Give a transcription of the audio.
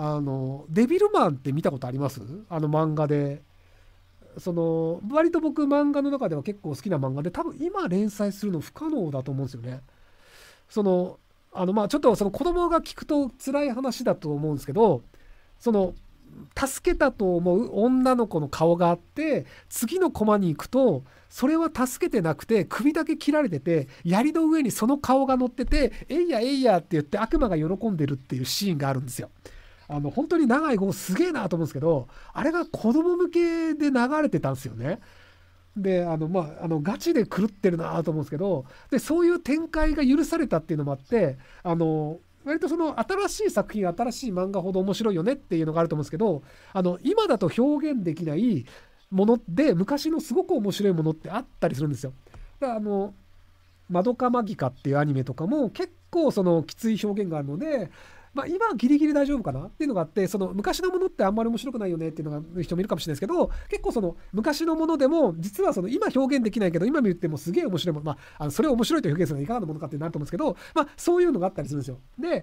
あのデビルマンって見たことありますあの漫画でその割と僕漫画の中では結構好きな漫画で多分今連載するの不可能だと思うんですよね。そのあのまちょっとその子供が聞くと辛い話だと思うんですけどその助けたと思う女の子の顔があって次のコマに行くとそれは助けてなくて首だけ切られてて槍の上にその顔が乗ってて「えいやえいや」って言って悪魔が喜んでるっていうシーンがあるんですよ。あの本当に長い号すげえなと思うんですけどあれが子供向けで流れてたんですよね。であのまあ、あのガチで狂ってるなと思うんですけどでそういう展開が許されたっていうのもあってあの割とその新しい作品新しい漫画ほど面白いよねっていうのがあると思うんですけどあの今だと表現できないもので昔のすごく面白いものってあったりするんですよ。だあのマドカマギカっていうアニメとかも結構そのきつい表現があるのでまあ、今ギリギリ大丈夫かなっていうのがあって、その昔のものってあんまり面白くないよねっていうのが人もいるかもしれないですけど、結構その昔のものでも、実はその今表現できないけど、今見ってもすげえ面白いもの、まあ、あのそれ面白いと表現するのはいかがなものかってなると思うんですけど、まあ、そういうのがあったりするんですよ。で、